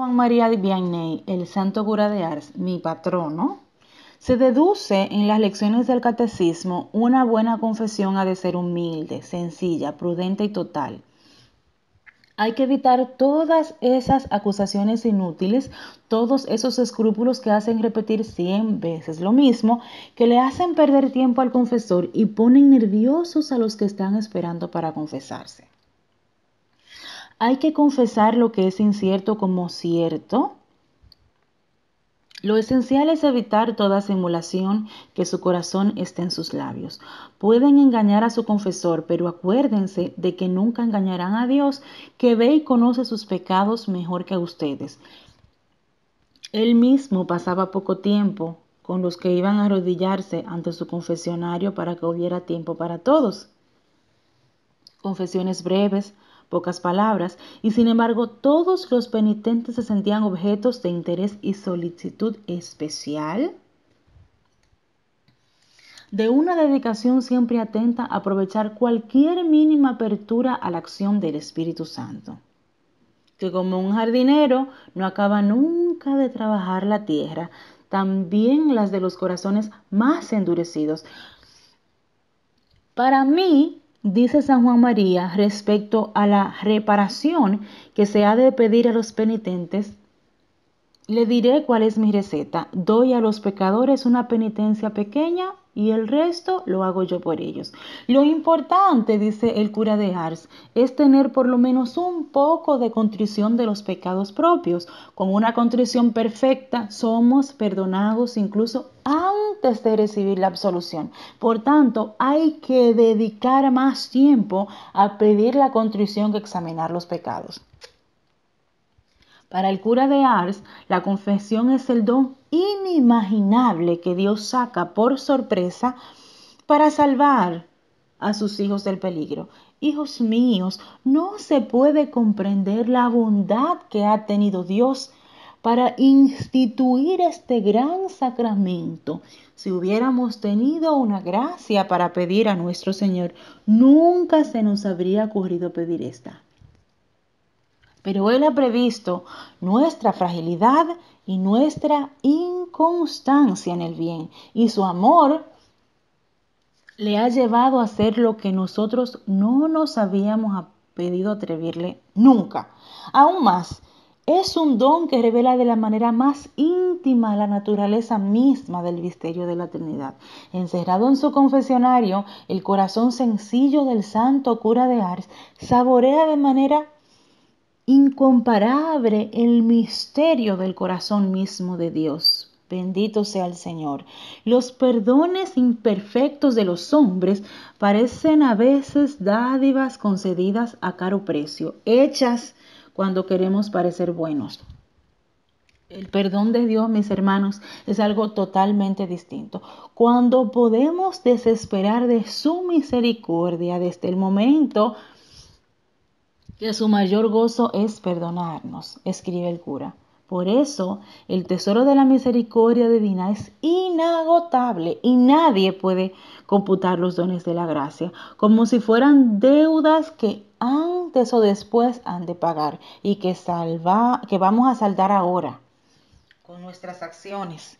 Juan María de Vianney, el santo cura de Ars, mi patrono, se deduce en las lecciones del catecismo una buena confesión ha de ser humilde, sencilla, prudente y total. Hay que evitar todas esas acusaciones inútiles, todos esos escrúpulos que hacen repetir 100 veces lo mismo, que le hacen perder tiempo al confesor y ponen nerviosos a los que están esperando para confesarse hay que confesar lo que es incierto como cierto. Lo esencial es evitar toda simulación que su corazón esté en sus labios. Pueden engañar a su confesor, pero acuérdense de que nunca engañarán a Dios, que ve y conoce sus pecados mejor que ustedes. Él mismo pasaba poco tiempo con los que iban a arrodillarse ante su confesionario para que hubiera tiempo para todos. Confesiones breves, pocas palabras, y sin embargo todos los penitentes se sentían objetos de interés y solicitud especial de una dedicación siempre atenta a aprovechar cualquier mínima apertura a la acción del Espíritu Santo, que como un jardinero no acaba nunca de trabajar la tierra, también las de los corazones más endurecidos. Para mí, dice San Juan María respecto a la reparación que se ha de pedir a los penitentes le diré cuál es mi receta. Doy a los pecadores una penitencia pequeña y el resto lo hago yo por ellos. Lo importante, dice el cura de Ars, es tener por lo menos un poco de contrición de los pecados propios. Con una contrición perfecta somos perdonados incluso antes de recibir la absolución. Por tanto, hay que dedicar más tiempo a pedir la contrición que examinar los pecados. Para el cura de Ars, la confesión es el don inimaginable que Dios saca por sorpresa para salvar a sus hijos del peligro. Hijos míos, no se puede comprender la bondad que ha tenido Dios para instituir este gran sacramento. Si hubiéramos tenido una gracia para pedir a nuestro Señor, nunca se nos habría ocurrido pedir esta pero Él ha previsto nuestra fragilidad y nuestra inconstancia en el bien. Y su amor le ha llevado a hacer lo que nosotros no nos habíamos pedido atreverle nunca. Aún más, es un don que revela de la manera más íntima la naturaleza misma del misterio de la Trinidad. Encerrado en su confesionario, el corazón sencillo del santo cura de Ars saborea de manera incomparable el misterio del corazón mismo de Dios. Bendito sea el Señor. Los perdones imperfectos de los hombres parecen a veces dádivas concedidas a caro precio, hechas cuando queremos parecer buenos. El perdón de Dios, mis hermanos, es algo totalmente distinto. Cuando podemos desesperar de su misericordia desde el momento que su mayor gozo es perdonarnos, escribe el cura. Por eso, el tesoro de la misericordia divina es inagotable y nadie puede computar los dones de la gracia, como si fueran deudas que antes o después han de pagar y que, salva, que vamos a saldar ahora con nuestras acciones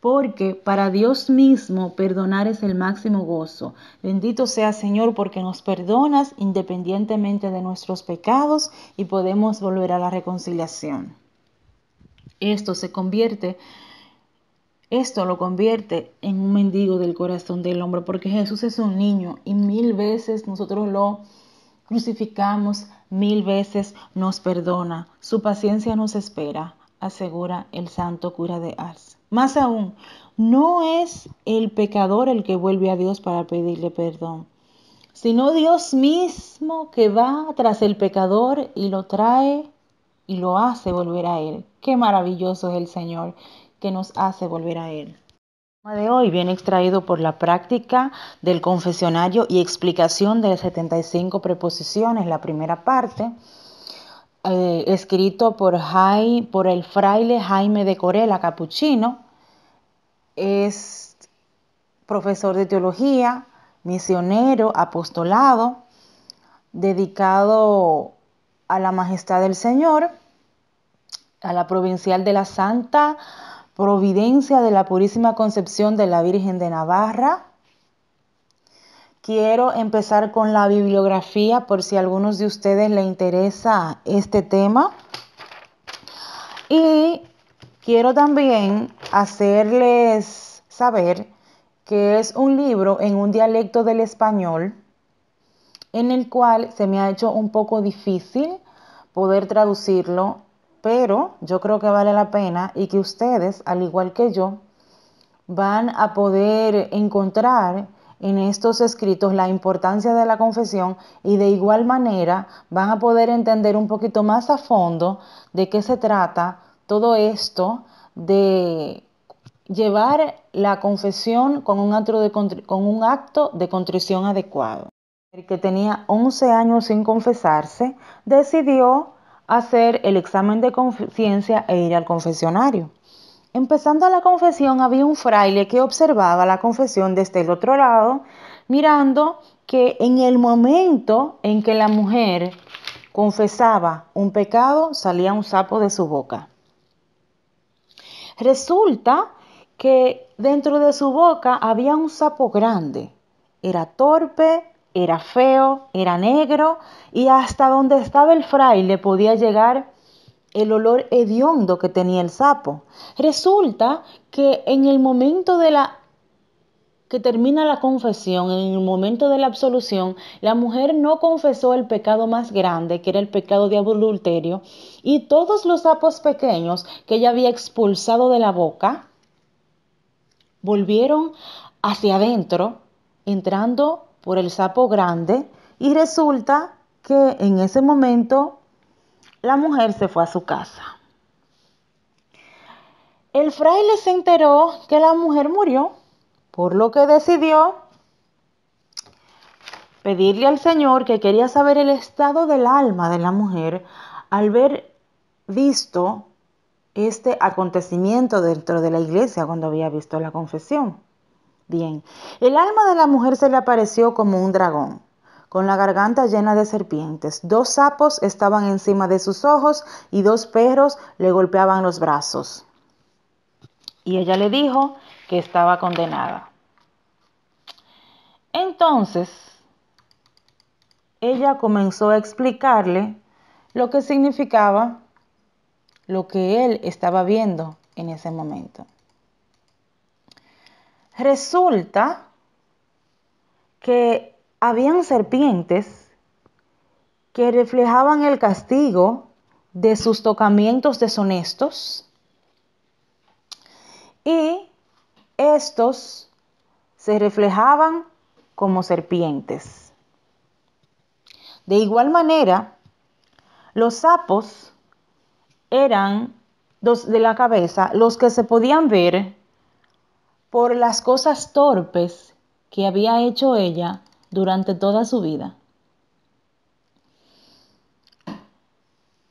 porque para Dios mismo perdonar es el máximo gozo. Bendito sea Señor porque nos perdonas independientemente de nuestros pecados y podemos volver a la reconciliación. Esto se convierte esto lo convierte en un mendigo del corazón del hombre, porque Jesús es un niño y mil veces nosotros lo crucificamos, mil veces nos perdona. Su paciencia nos espera, asegura el santo cura de Ars. Más aún, no es el pecador el que vuelve a Dios para pedirle perdón, sino Dios mismo que va tras el pecador y lo trae y lo hace volver a Él. Qué maravilloso es el Señor que nos hace volver a Él de hoy viene extraído por la práctica del confesionario y explicación de las 75 preposiciones, la primera parte, eh, escrito por, por el fraile Jaime de Corella, capuchino, es profesor de teología, misionero, apostolado, dedicado a la majestad del Señor, a la provincial de la Santa Providencia de la Purísima Concepción de la Virgen de Navarra, Quiero empezar con la bibliografía por si a algunos de ustedes le interesa este tema. Y quiero también hacerles saber que es un libro en un dialecto del español en el cual se me ha hecho un poco difícil poder traducirlo, pero yo creo que vale la pena y que ustedes, al igual que yo, van a poder encontrar en estos escritos la importancia de la confesión y de igual manera van a poder entender un poquito más a fondo de qué se trata todo esto de llevar la confesión con un acto de, con un acto de contrición adecuado. El que tenía 11 años sin confesarse decidió hacer el examen de conciencia e ir al confesionario. Empezando la confesión, había un fraile que observaba la confesión desde el otro lado, mirando que en el momento en que la mujer confesaba un pecado, salía un sapo de su boca. Resulta que dentro de su boca había un sapo grande. Era torpe, era feo, era negro y hasta donde estaba el fraile podía llegar el olor hediondo que tenía el sapo. Resulta que en el momento de la que termina la confesión, en el momento de la absolución, la mujer no confesó el pecado más grande, que era el pecado de adulterio, y todos los sapos pequeños que ella había expulsado de la boca volvieron hacia adentro, entrando por el sapo grande, y resulta que en ese momento la mujer se fue a su casa. El fraile se enteró que la mujer murió, por lo que decidió pedirle al Señor que quería saber el estado del alma de la mujer al ver visto este acontecimiento dentro de la iglesia cuando había visto la confesión. Bien, el alma de la mujer se le apareció como un dragón con la garganta llena de serpientes. Dos sapos estaban encima de sus ojos y dos perros le golpeaban los brazos. Y ella le dijo que estaba condenada. Entonces, ella comenzó a explicarle lo que significaba lo que él estaba viendo en ese momento. Resulta que habían serpientes que reflejaban el castigo de sus tocamientos deshonestos y estos se reflejaban como serpientes. De igual manera, los sapos eran los de la cabeza los que se podían ver por las cosas torpes que había hecho ella durante toda su vida.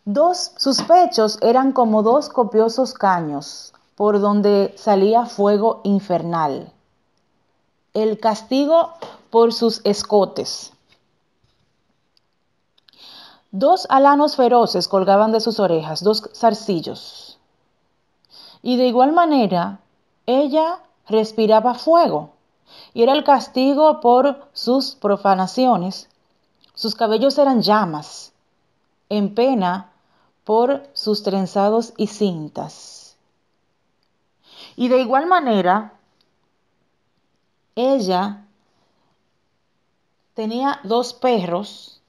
Dos, sus pechos eran como dos copiosos caños por donde salía fuego infernal. El castigo por sus escotes. Dos alanos feroces colgaban de sus orejas, dos zarcillos. Y de igual manera, ella respiraba fuego y era el castigo por sus profanaciones. Sus cabellos eran llamas, en pena por sus trenzados y cintas. Y de igual manera, ella tenía dos perros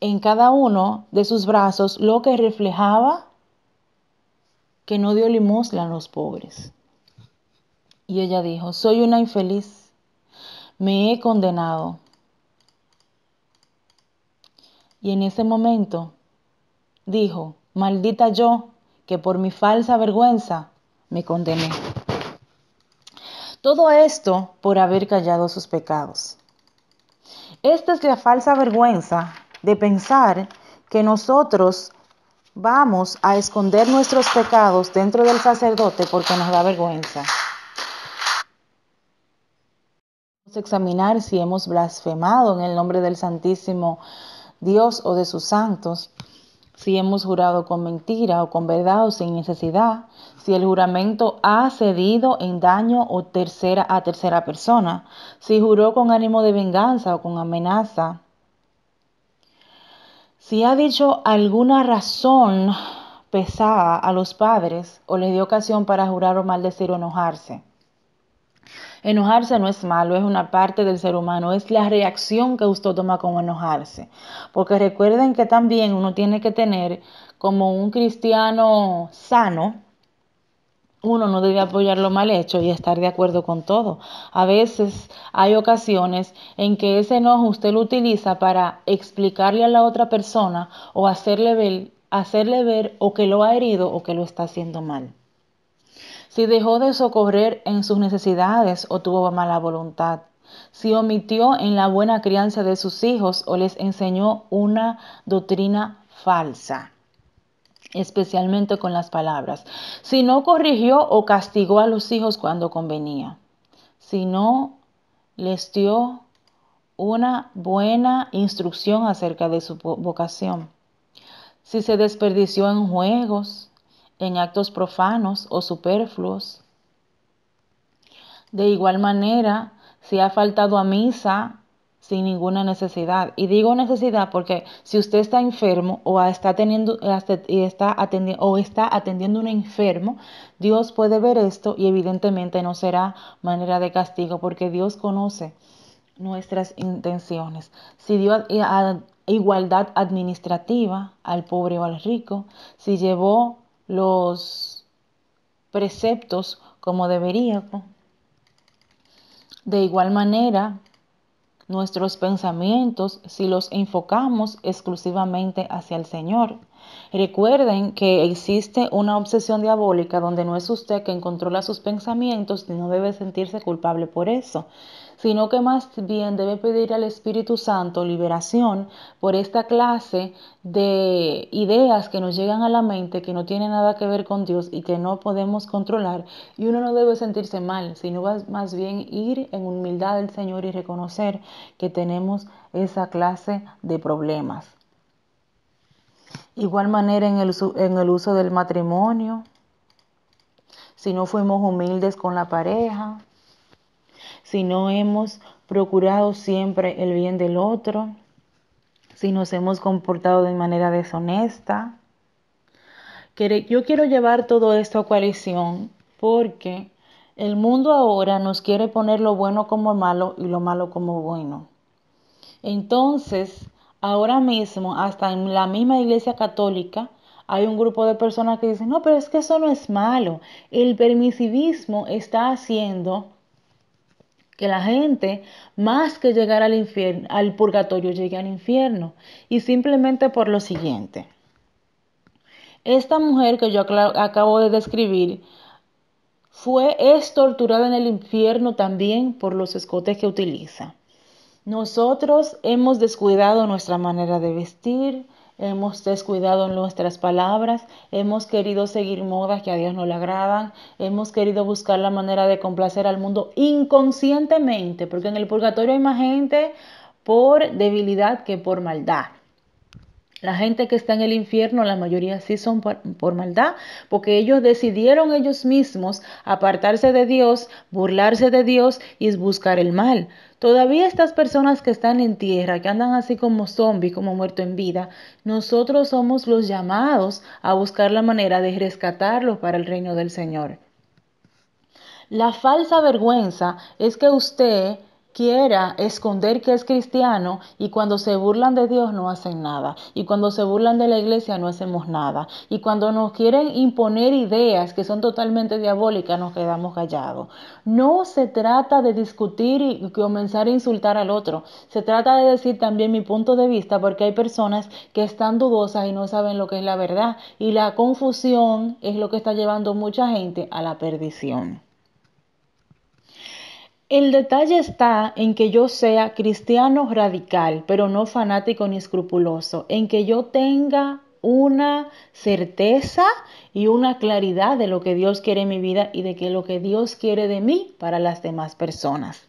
en cada uno de sus brazos, lo que reflejaba que no dio limosna a los pobres. Y ella dijo, soy una infeliz, me he condenado. Y en ese momento dijo, maldita yo, que por mi falsa vergüenza me condené. Todo esto por haber callado sus pecados. Esta es la falsa vergüenza de pensar que nosotros vamos a esconder nuestros pecados dentro del sacerdote porque nos da vergüenza. examinar si hemos blasfemado en el nombre del Santísimo Dios o de sus santos, si hemos jurado con mentira o con verdad o sin necesidad, si el juramento ha cedido en daño o tercera a tercera persona, si juró con ánimo de venganza o con amenaza, si ha dicho alguna razón pesada a los padres o les dio ocasión para jurar o maldecir o enojarse Enojarse no es malo, es una parte del ser humano, es la reacción que usted toma como enojarse. Porque recuerden que también uno tiene que tener como un cristiano sano, uno no debe apoyar lo mal hecho y estar de acuerdo con todo. A veces hay ocasiones en que ese enojo usted lo utiliza para explicarle a la otra persona o hacerle ver, hacerle ver o que lo ha herido o que lo está haciendo mal si dejó de socorrer en sus necesidades o tuvo mala voluntad, si omitió en la buena crianza de sus hijos o les enseñó una doctrina falsa especialmente con las palabras, si no corrigió o castigó a los hijos cuando convenía, si no les dio una buena instrucción acerca de su vocación, si se desperdició en juegos, en actos profanos o superfluos. De igual manera, si ha faltado a misa sin ninguna necesidad, y digo necesidad porque si usted está enfermo o está, teniendo, este, está atendiendo, o está atendiendo a un enfermo, Dios puede ver esto y evidentemente no será manera de castigo porque Dios conoce nuestras intenciones. Si dio igualdad administrativa al pobre o al rico, si llevó los preceptos como debería. De igual manera, nuestros pensamientos si los enfocamos exclusivamente hacia el Señor. Recuerden que existe una obsesión diabólica donde no es usted quien controla sus pensamientos y no debe sentirse culpable por eso, sino que más bien debe pedir al Espíritu Santo liberación por esta clase de ideas que nos llegan a la mente que no tienen nada que ver con Dios y que no podemos controlar. Y uno no debe sentirse mal, sino más bien ir en humildad al Señor y reconocer que tenemos esa clase de problemas. Igual manera en el, en el uso del matrimonio, si no fuimos humildes con la pareja, si no hemos procurado siempre el bien del otro, si nos hemos comportado de manera deshonesta. Yo quiero llevar todo esto a coalición porque el mundo ahora nos quiere poner lo bueno como malo y lo malo como bueno. Entonces, ahora mismo, hasta en la misma iglesia católica, hay un grupo de personas que dicen, no, pero es que eso no es malo. El permisivismo está haciendo que la gente, más que llegar al infierno, al purgatorio, llegue al infierno. Y simplemente por lo siguiente. Esta mujer que yo acabo de describir fue es torturada en el infierno también por los escotes que utiliza. Nosotros hemos descuidado nuestra manera de vestir, hemos descuidado nuestras palabras, hemos querido seguir modas que a Dios no le agradan, hemos querido buscar la manera de complacer al mundo inconscientemente, porque en el purgatorio hay más gente por debilidad que por maldad. La gente que está en el infierno, la mayoría sí son por, maldad, porque ellos decidieron ellos mismos apartarse de Dios, burlarse de Dios y buscar el mal. Todavía estas personas que están en tierra, que andan así como zombies, como muertos en vida, nosotros somos los llamados a buscar la manera de rescatarlos para el reino del Señor. La falsa vergüenza es que usted quiera esconder que es cristiano y cuando se burlan de Dios no hacen nada y cuando se burlan de la iglesia no hacemos nada y cuando nos quieren imponer ideas que son totalmente diabólicas nos quedamos callados. No se trata de discutir y comenzar a insultar al otro, se trata de decir también mi punto de vista porque hay personas que están dudosas y no saben lo que es la verdad y la confusión es lo que está llevando mucha gente a la perdición. El detalle está en que yo sea cristiano radical, pero no fanático ni escrupuloso, en que yo tenga una certeza y una claridad de lo que Dios quiere en mi vida y de que lo que Dios quiere de mí para las demás personas.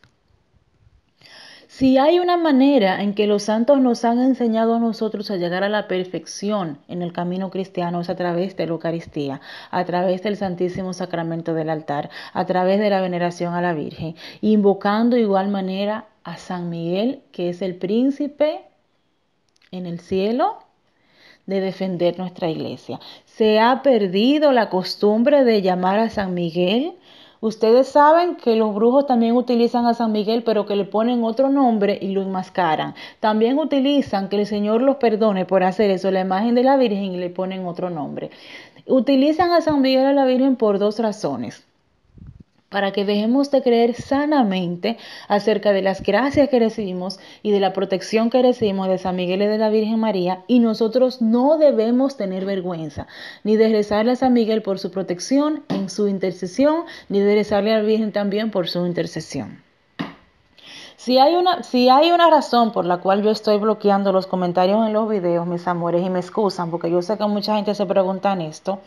Si hay una manera en que los santos nos han enseñado a nosotros a llegar a la perfección en el camino cristiano es a través de la Eucaristía, a través del Santísimo Sacramento del altar, a través de la veneración a la Virgen, invocando igual manera a San Miguel, que es el príncipe en el cielo de defender nuestra iglesia. Se ha perdido la costumbre de llamar a San Miguel Ustedes saben que los brujos también utilizan a San Miguel, pero que le ponen otro nombre y lo enmascaran. También utilizan que el Señor los perdone por hacer eso, la imagen de la Virgen y le ponen otro nombre. Utilizan a San Miguel a la Virgen por dos razones para que dejemos de creer sanamente acerca de las gracias que recibimos y de la protección que recibimos de San Miguel y de la Virgen María. Y nosotros no debemos tener vergüenza ni de rezarle a San Miguel por su protección en su intercesión, ni de rezarle a la Virgen también por su intercesión. Si hay, una, si hay una razón por la cual yo estoy bloqueando los comentarios en los videos, mis amores, y me excusan, porque yo sé que mucha gente se pregunta en esto,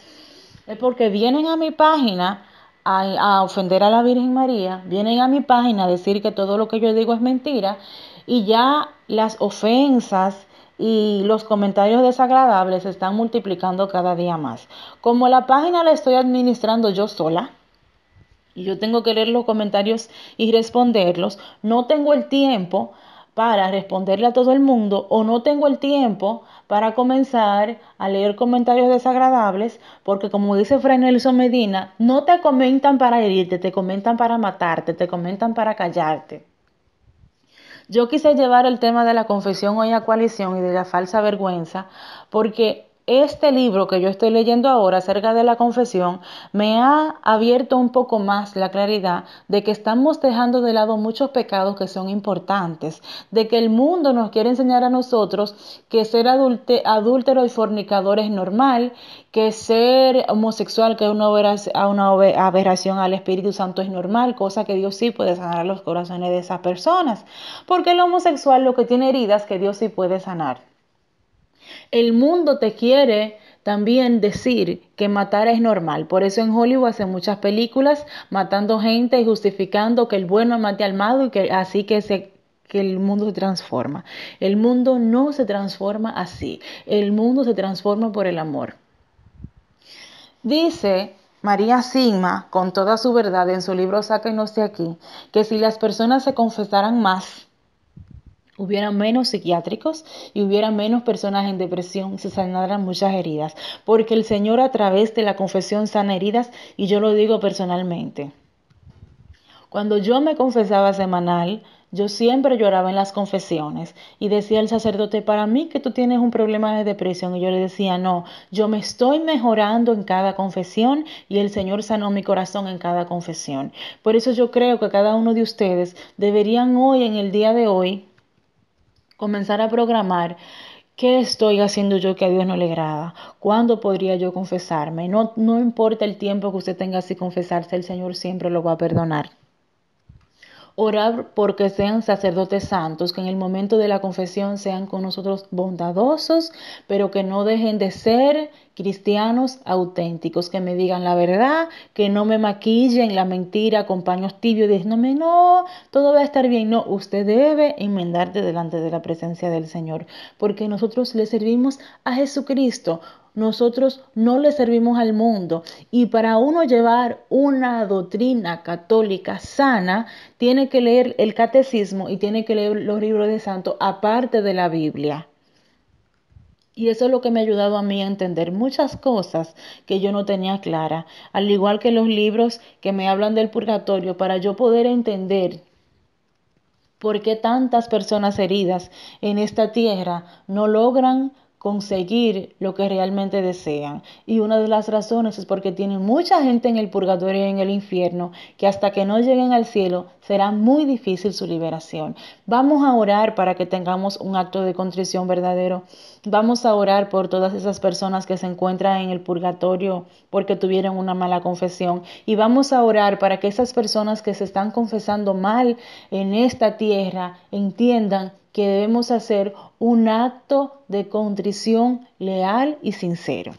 es porque vienen a mi página a, ofender a la Virgen María, vienen a mi página a decir que todo lo que yo digo es mentira y ya las ofensas y los comentarios desagradables se están multiplicando cada día más. Como la página la estoy administrando yo sola, y yo tengo que leer los comentarios y responderlos, no tengo el tiempo para responderle a todo el mundo o no tengo el tiempo para comenzar a leer comentarios desagradables porque como dice Fray Nelson Medina, no te comentan para herirte, te comentan para matarte, te comentan para callarte. Yo quise llevar el tema de la confesión hoy a coalición y de la falsa vergüenza porque este libro que yo estoy leyendo ahora acerca de la confesión me ha abierto un poco más la claridad de que estamos dejando de lado muchos pecados que son importantes, de que el mundo nos quiere enseñar a nosotros que ser adúltero y fornicador es normal, que ser homosexual, que es una aberración al Espíritu Santo es normal, cosa que Dios sí puede sanar los corazones de esas personas, porque el homosexual lo que tiene heridas que Dios sí puede sanar. El mundo te quiere también decir que matar es normal. Por eso en Hollywood hacen muchas películas matando gente y justificando que el bueno mate al malo y que así que que el mundo se transforma. El mundo no se transforma así. El mundo se transforma por el amor. Dice María Sigma, con toda su verdad en su libro no sé aquí, que si las personas se confesaran más, hubiera menos psiquiátricos y hubiera menos personas en depresión se sanaran muchas heridas, porque el Señor a través de la confesión sana heridas y yo lo digo personalmente. Cuando yo me confesaba semanal, yo siempre lloraba en las confesiones y decía el sacerdote, para mí que tú tienes un problema de depresión. Y yo le decía, no, yo me estoy mejorando en cada confesión y el Señor sanó mi corazón en cada confesión. Por eso yo creo que cada uno de ustedes deberían hoy, en el día de hoy, comenzar a programar ¿Qué estoy haciendo yo que a Dios no le agrada? ¿Cuándo podría yo confesarme? No, no importa el tiempo que usted tenga sin confesarse, el Señor siempre lo va a perdonar. Orar porque sean sacerdotes santos, que en el momento de la confesión sean con nosotros bondadosos, pero que no dejen de ser cristianos auténticos, que me digan la verdad, que no me maquillen la mentira con paños tibios, me no, todo va a estar bien. No, usted debe enmendarte delante de la presencia del Señor, porque nosotros le servimos a Jesucristo. Nosotros no le servimos al mundo y para uno llevar una doctrina católica sana, tiene que leer el catecismo y tiene que leer los libros de santo aparte de la Biblia. Y eso es lo que me ha ayudado a mí a entender muchas cosas que yo no tenía clara, al igual que los libros que me hablan del purgatorio, para yo poder entender por qué tantas personas heridas en esta tierra no logran conseguir lo que realmente desean. Y una de las razones es porque tienen mucha gente en el purgatorio y en el infierno que hasta que no lleguen al cielo será muy difícil su liberación. Vamos a orar para que tengamos un acto de contrición verdadero. Vamos a orar por todas esas personas que se encuentran en el purgatorio porque tuvieron una mala confesión. Y vamos a orar para que esas personas que se están confesando mal en esta tierra entiendan que debemos hacer un acto de contrición leal y sincero.